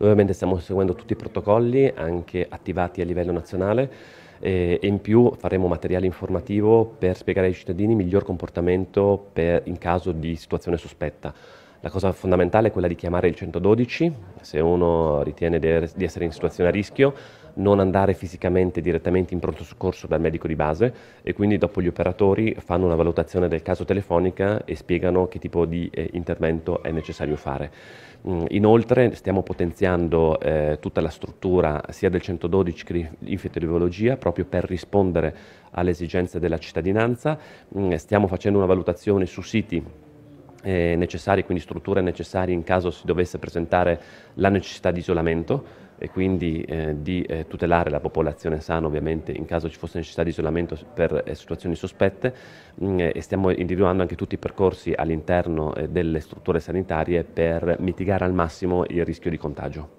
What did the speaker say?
Noi ovviamente stiamo seguendo tutti i protocolli, anche attivati a livello nazionale, e in più faremo materiale informativo per spiegare ai cittadini il miglior comportamento per, in caso di situazione sospetta. La cosa fondamentale è quella di chiamare il 112, se uno ritiene er-, di essere in situazione a rischio, non andare fisicamente direttamente in pronto soccorso dal medico di base e quindi dopo gli operatori fanno una valutazione del caso telefonica e spiegano che tipo di eh, intervento è necessario fare. Mm, inoltre stiamo potenziando eh, tutta la struttura sia del 112 che di infettivologia proprio per rispondere alle esigenze della cittadinanza, mm, stiamo facendo una valutazione su siti eh, necessarie, quindi strutture necessarie in caso si dovesse presentare la necessità di isolamento e quindi eh, di eh, tutelare la popolazione sana ovviamente in caso ci fosse necessità di isolamento per eh, situazioni sospette mh, mm, eh, e stiamo individuando anche tutti i percorsi all'interno eh, delle strutture sanitarie per mitigare al massimo il rischio di contagio.